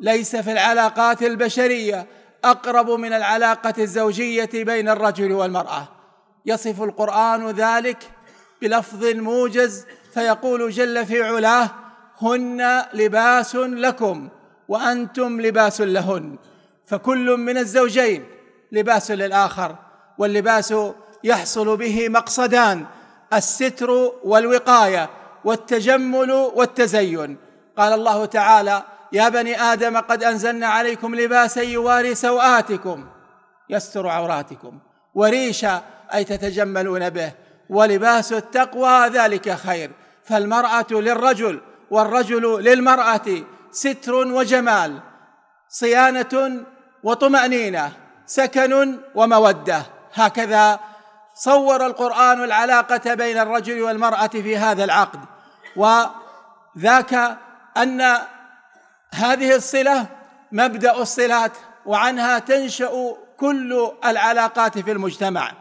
ليس في العلاقات البشريه اقرب من العلاقه الزوجيه بين الرجل والمراه يصف القران ذلك بلفظ موجز فيقول جل في علاه هن لباس لكم وانتم لباس لهن فكل من الزوجين لباس للاخر واللباس يحصل به مقصدان الستر والوقايه والتجمل والتزين قال الله تعالى يا بني ادم قد انزلنا عليكم لباسا يواري سواتكم يستر عوراتكم وريشا اي تتجملون به ولباس التقوى ذلك خير فالمراه للرجل والرجل للمراه ستر وجمال صيانه وطمانينه سكن وموده هكذا صور القران العلاقه بين الرجل والمراه في هذا العقد وذاك ان هذه الصله مبدا الصلات وعنها تنشا كل العلاقات في المجتمع